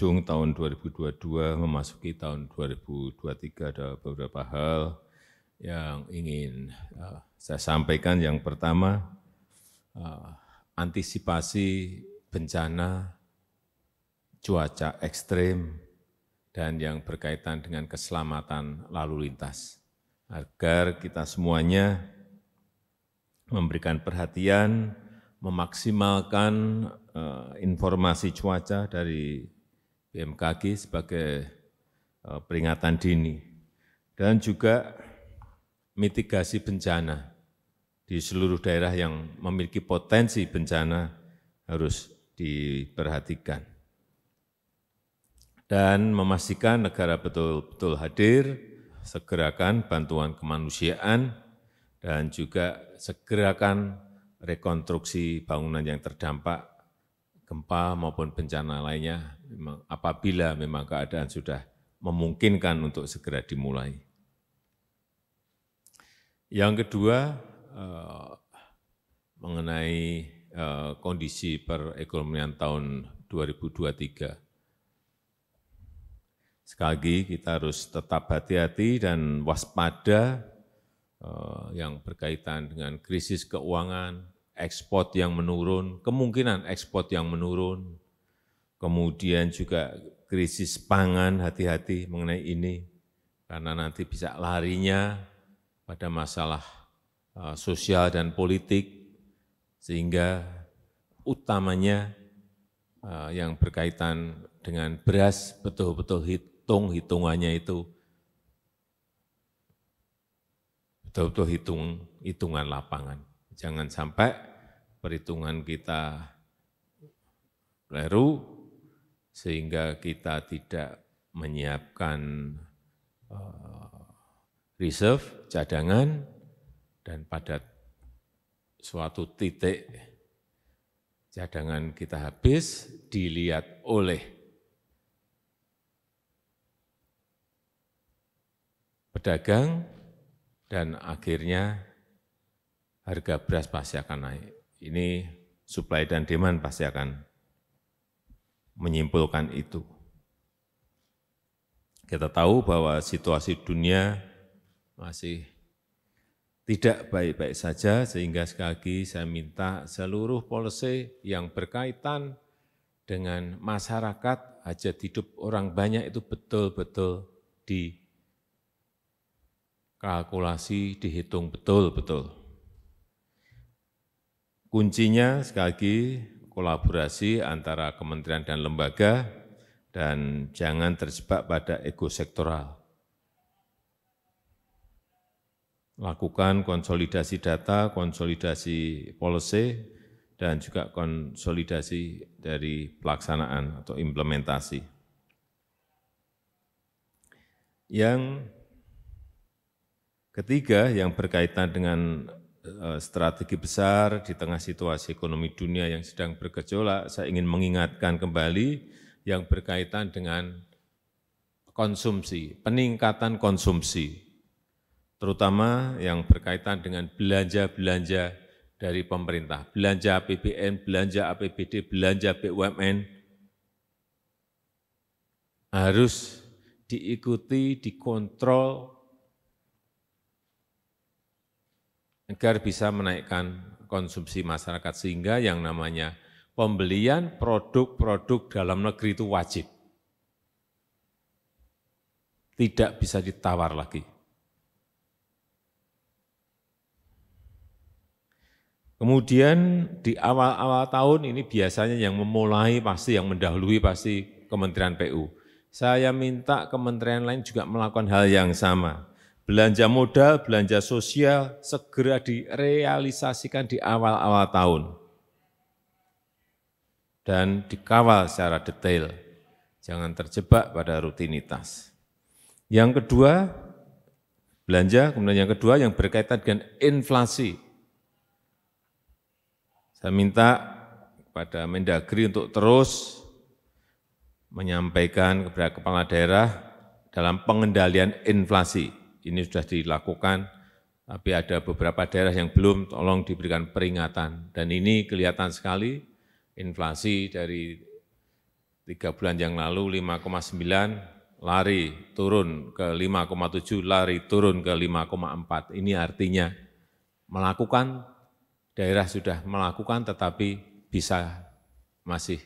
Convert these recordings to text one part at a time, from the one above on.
penghujung tahun 2022 memasuki tahun 2023 ada beberapa hal yang ingin uh, saya sampaikan. Yang pertama, uh, antisipasi bencana cuaca ekstrim dan yang berkaitan dengan keselamatan lalu lintas. Agar kita semuanya memberikan perhatian, memaksimalkan uh, informasi cuaca dari bmkg sebagai eh, peringatan dini dan juga mitigasi bencana di seluruh daerah yang memiliki potensi bencana harus diperhatikan dan memastikan negara betul-betul hadir, segerakan bantuan kemanusiaan, dan juga segerakan rekonstruksi bangunan yang terdampak gempa maupun bencana lainnya memang apabila memang keadaan sudah memungkinkan untuk segera dimulai. Yang kedua eh, mengenai eh, kondisi perekonomian tahun 2023. Sekali lagi kita harus tetap hati-hati dan waspada eh, yang berkaitan dengan krisis keuangan, ekspor yang menurun, kemungkinan ekspor yang menurun, kemudian juga krisis pangan, hati-hati mengenai ini, karena nanti bisa larinya pada masalah eh, sosial dan politik, sehingga utamanya eh, yang berkaitan dengan beras betul-betul hitung-hitungannya itu betul-betul hitung hitungan lapangan. Jangan sampai perhitungan kita keliru, sehingga kita tidak menyiapkan eh, reserve, cadangan, dan pada suatu titik cadangan kita habis dilihat oleh pedagang dan akhirnya harga beras pasti akan naik ini supply dan demand pasti akan menyimpulkan itu. Kita tahu bahwa situasi dunia masih tidak baik-baik saja, sehingga sekali lagi saya minta seluruh polisi yang berkaitan dengan masyarakat, hajat hidup orang banyak itu betul-betul dikalkulasi, dihitung betul-betul. Kuncinya sekali lagi kolaborasi antara kementerian dan lembaga dan jangan terjebak pada ego sektoral. Lakukan konsolidasi data, konsolidasi policy, dan juga konsolidasi dari pelaksanaan atau implementasi. Yang ketiga yang berkaitan dengan Eh, strategi besar di tengah situasi ekonomi dunia yang sedang bergejolak, saya ingin mengingatkan kembali yang berkaitan dengan konsumsi, peningkatan konsumsi, terutama yang berkaitan dengan belanja-belanja dari pemerintah, belanja APBN, belanja APBD, belanja BUMN, harus diikuti, dikontrol agar bisa menaikkan konsumsi masyarakat sehingga yang namanya pembelian produk-produk dalam negeri itu wajib. Tidak bisa ditawar lagi. Kemudian di awal-awal tahun ini biasanya yang memulai pasti, yang mendahului pasti Kementerian PU. Saya minta kementerian lain juga melakukan hal yang sama belanja modal, belanja sosial segera direalisasikan di awal-awal tahun dan dikawal secara detail. Jangan terjebak pada rutinitas. Yang kedua, belanja, kemudian yang kedua yang berkaitan dengan inflasi. Saya minta kepada Mendagri untuk terus menyampaikan kepada kepala daerah dalam pengendalian inflasi ini sudah dilakukan, tapi ada beberapa daerah yang belum, tolong diberikan peringatan. Dan ini kelihatan sekali inflasi dari tiga bulan yang lalu 5,9 lari turun ke 5,7 lari turun ke 5,4. Ini artinya melakukan daerah sudah melakukan tetapi bisa masih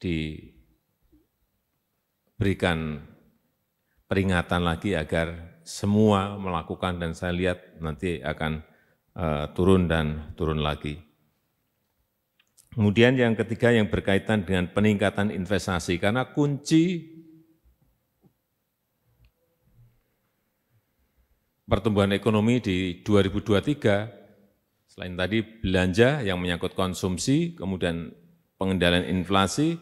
diberikan peringatan lagi agar semua melakukan dan saya lihat nanti akan uh, turun dan turun lagi. Kemudian yang ketiga yang berkaitan dengan peningkatan investasi karena kunci pertumbuhan ekonomi di 2023 selain tadi belanja yang menyangkut konsumsi, kemudian pengendalian inflasi,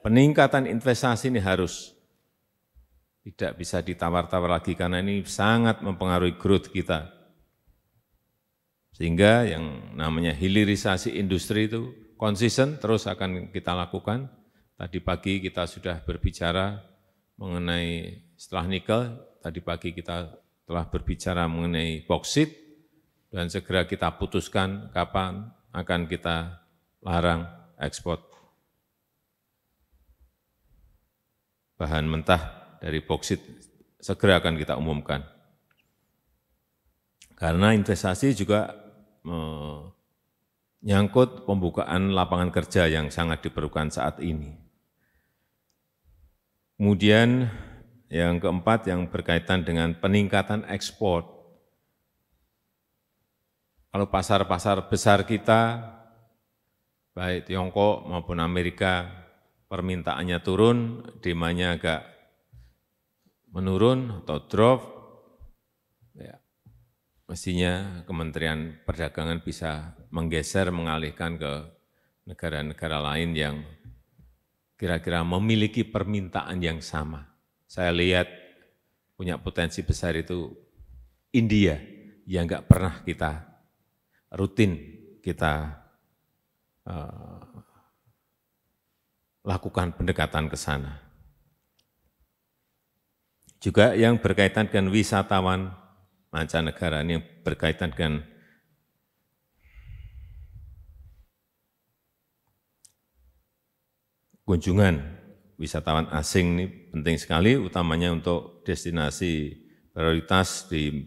peningkatan investasi ini harus tidak bisa ditawar-tawar lagi karena ini sangat mempengaruhi growth kita. Sehingga yang namanya hilirisasi industri itu konsisten terus akan kita lakukan. Tadi pagi kita sudah berbicara mengenai setelah nikel, tadi pagi kita telah berbicara mengenai boksit, dan segera kita putuskan kapan akan kita larang ekspor bahan mentah dari boksit segera akan kita umumkan. Karena investasi juga menyangkut pembukaan lapangan kerja yang sangat diperlukan saat ini. Kemudian yang keempat yang berkaitan dengan peningkatan ekspor. Kalau pasar-pasar besar kita, baik Tiongkok maupun Amerika, permintaannya turun, demanya agak menurun atau drop, ya, mestinya Kementerian Perdagangan bisa menggeser, mengalihkan ke negara-negara lain yang kira-kira memiliki permintaan yang sama. Saya lihat punya potensi besar itu India yang enggak pernah kita rutin kita uh, lakukan pendekatan ke sana. Juga yang berkaitan dengan wisatawan mancanegara, ini yang berkaitan dengan kunjungan wisatawan asing ini penting sekali, utamanya untuk destinasi prioritas di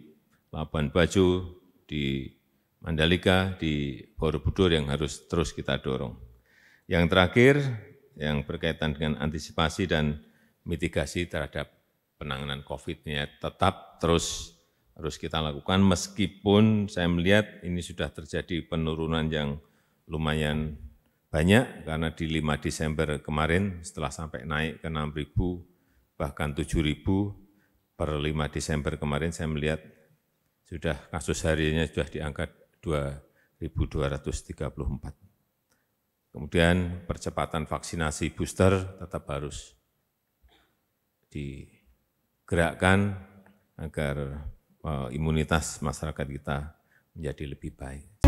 Labuan Bajo, di Mandalika, di Borobudur yang harus terus kita dorong. Yang terakhir, yang berkaitan dengan antisipasi dan mitigasi terhadap penanganan COVID-nya tetap terus harus kita lakukan meskipun saya melihat ini sudah terjadi penurunan yang lumayan banyak karena di 5 Desember kemarin setelah sampai naik ke 6.000 bahkan 7.000 per 5 Desember kemarin saya melihat sudah kasus harinya sudah diangkat 2.234. Kemudian percepatan vaksinasi booster tetap harus di gerakkan agar eh, imunitas masyarakat kita menjadi lebih baik.